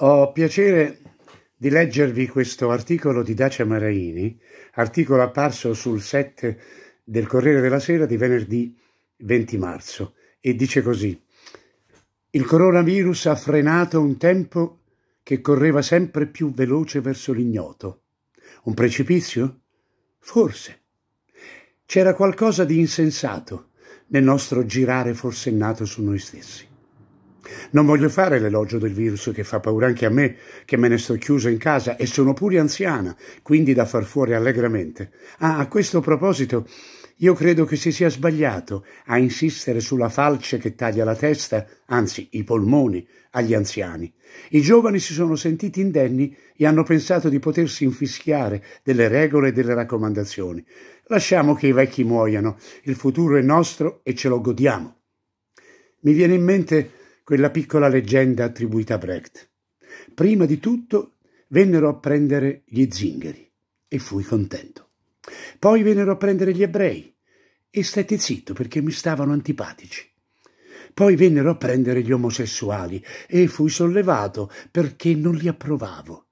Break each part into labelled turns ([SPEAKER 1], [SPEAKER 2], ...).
[SPEAKER 1] Ho piacere di leggervi questo articolo di Dacia Maraini, articolo apparso sul set del Corriere della Sera di venerdì 20 marzo, e dice così: Il coronavirus ha frenato un tempo che correva sempre più veloce verso l'ignoto. Un precipizio? Forse. C'era qualcosa di insensato nel nostro girare forsennato su noi stessi. Non voglio fare l'elogio del virus che fa paura anche a me, che me ne sto chiusa in casa e sono pure anziana, quindi da far fuori allegramente. Ah, a questo proposito, io credo che si sia sbagliato a insistere sulla falce che taglia la testa, anzi i polmoni, agli anziani. I giovani si sono sentiti indenni e hanno pensato di potersi infischiare delle regole e delle raccomandazioni. Lasciamo che i vecchi muoiano, il futuro è nostro e ce lo godiamo. Mi viene in mente quella piccola leggenda attribuita a Brecht. Prima di tutto vennero a prendere gli zingari e fui contento. Poi vennero a prendere gli ebrei e stetti zitto perché mi stavano antipatici. Poi vennero a prendere gli omosessuali e fui sollevato perché non li approvavo.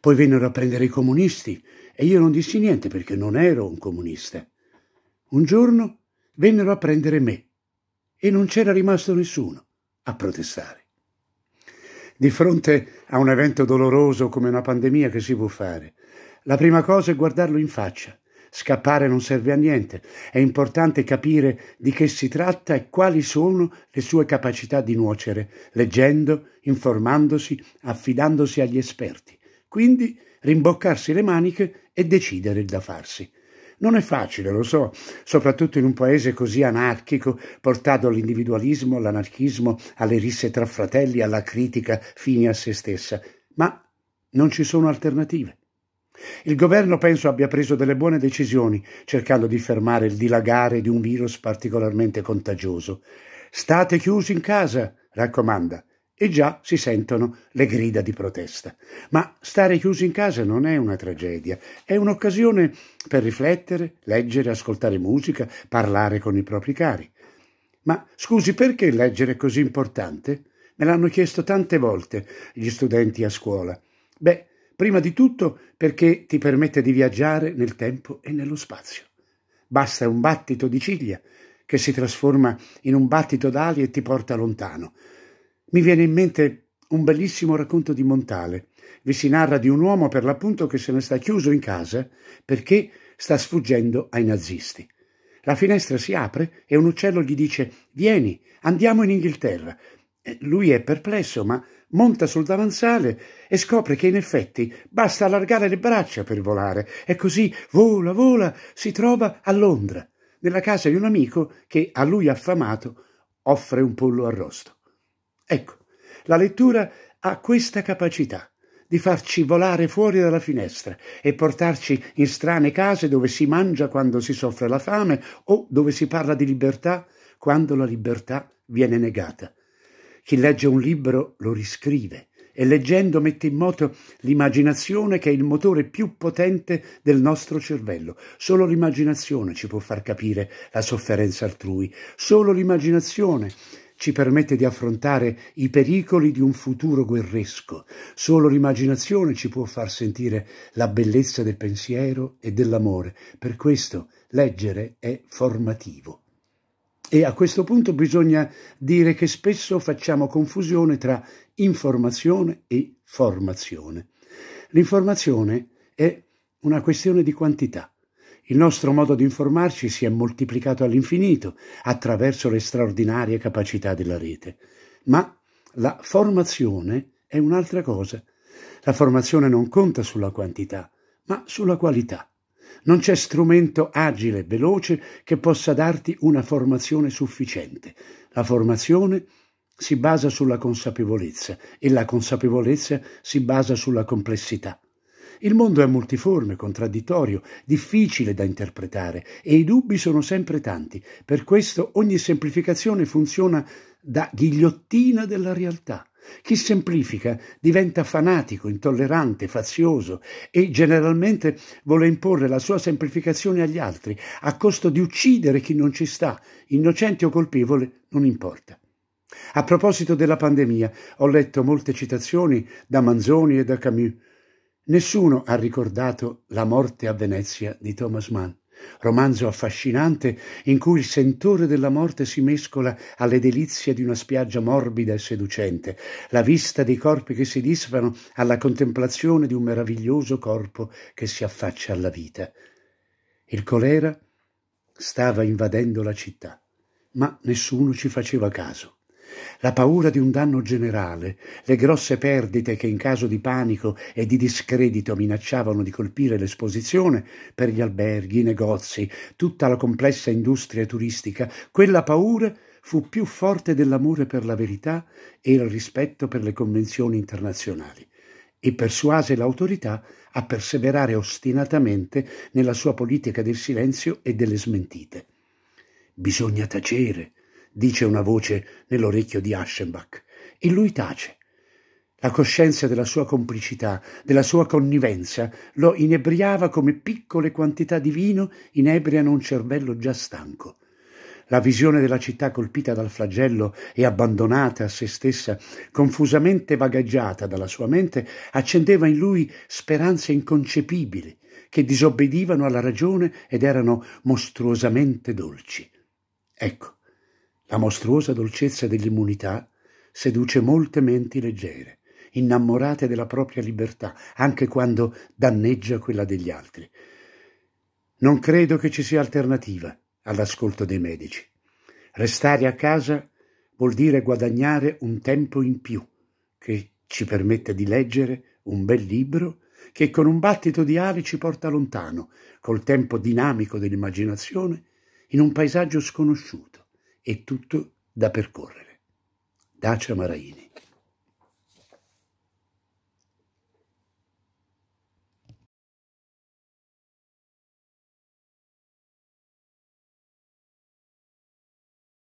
[SPEAKER 1] Poi vennero a prendere i comunisti e io non dissi niente perché non ero un comunista. Un giorno vennero a prendere me e non c'era rimasto nessuno a protestare. Di fronte a un evento doloroso come una pandemia che si può fare? La prima cosa è guardarlo in faccia. Scappare non serve a niente, è importante capire di che si tratta e quali sono le sue capacità di nuocere, leggendo, informandosi, affidandosi agli esperti. Quindi rimboccarsi le maniche e decidere il da farsi. Non è facile, lo so, soprattutto in un paese così anarchico, portato all'individualismo, all'anarchismo, alle risse tra fratelli, alla critica fine a se stessa, ma non ci sono alternative. Il governo penso abbia preso delle buone decisioni cercando di fermare il dilagare di un virus particolarmente contagioso. State chiusi in casa, raccomanda e già si sentono le grida di protesta. Ma stare chiusi in casa non è una tragedia, è un'occasione per riflettere, leggere, ascoltare musica, parlare con i propri cari. Ma scusi, perché leggere è così importante? Me l'hanno chiesto tante volte gli studenti a scuola. Beh, prima di tutto perché ti permette di viaggiare nel tempo e nello spazio. Basta un battito di ciglia che si trasforma in un battito d'ali e ti porta lontano mi viene in mente un bellissimo racconto di Montale. Vi si narra di un uomo per l'appunto che se ne sta chiuso in casa perché sta sfuggendo ai nazisti. La finestra si apre e un uccello gli dice Vieni, andiamo in Inghilterra. Lui è perplesso, ma monta sul davanzale e scopre che in effetti basta allargare le braccia per volare e così vola, vola, si trova a Londra, nella casa di un amico che a lui affamato offre un pollo arrosto. Ecco, la lettura ha questa capacità di farci volare fuori dalla finestra e portarci in strane case dove si mangia quando si soffre la fame o dove si parla di libertà quando la libertà viene negata. Chi legge un libro lo riscrive e leggendo mette in moto l'immaginazione che è il motore più potente del nostro cervello. Solo l'immaginazione ci può far capire la sofferenza altrui, solo l'immaginazione ci permette di affrontare i pericoli di un futuro guerresco. Solo l'immaginazione ci può far sentire la bellezza del pensiero e dell'amore. Per questo leggere è formativo. E a questo punto bisogna dire che spesso facciamo confusione tra informazione e formazione. L'informazione è una questione di quantità il nostro modo di informarci si è moltiplicato all'infinito attraverso le straordinarie capacità della rete. Ma la formazione è un'altra cosa. La formazione non conta sulla quantità, ma sulla qualità. Non c'è strumento agile e veloce che possa darti una formazione sufficiente. La formazione si basa sulla consapevolezza e la consapevolezza si basa sulla complessità. Il mondo è multiforme, contraddittorio, difficile da interpretare e i dubbi sono sempre tanti. Per questo ogni semplificazione funziona da ghigliottina della realtà. Chi semplifica diventa fanatico, intollerante, fazioso e generalmente vuole imporre la sua semplificazione agli altri, a costo di uccidere chi non ci sta, innocente o colpevole, non importa. A proposito della pandemia, ho letto molte citazioni da Manzoni e da Camus Nessuno ha ricordato La morte a Venezia di Thomas Mann, romanzo affascinante in cui il sentore della morte si mescola alle delizie di una spiaggia morbida e seducente, la vista dei corpi che si disfano alla contemplazione di un meraviglioso corpo che si affaccia alla vita. Il colera stava invadendo la città, ma nessuno ci faceva caso. La paura di un danno generale, le grosse perdite che in caso di panico e di discredito minacciavano di colpire l'esposizione per gli alberghi, i negozi, tutta la complessa industria turistica, quella paura fu più forte dell'amore per la verità e il rispetto per le convenzioni internazionali e persuase l'autorità a perseverare ostinatamente nella sua politica del silenzio e delle smentite. Bisogna tacere, dice una voce nell'orecchio di Aschenbach, e lui tace. La coscienza della sua complicità, della sua connivenza, lo inebriava come piccole quantità di vino inebriano un cervello già stanco. La visione della città colpita dal flagello e abbandonata a se stessa, confusamente vagaggiata dalla sua mente, accendeva in lui speranze inconcepibili, che disobbedivano alla ragione ed erano mostruosamente dolci. Ecco, la mostruosa dolcezza dell'immunità seduce molte menti leggere, innamorate della propria libertà, anche quando danneggia quella degli altri. Non credo che ci sia alternativa all'ascolto dei medici. Restare a casa vuol dire guadagnare un tempo in più che ci permette di leggere un bel libro che con un battito di ali ci porta lontano, col tempo dinamico dell'immaginazione, in un paesaggio sconosciuto e tutto da percorrere. Dacia Maraini.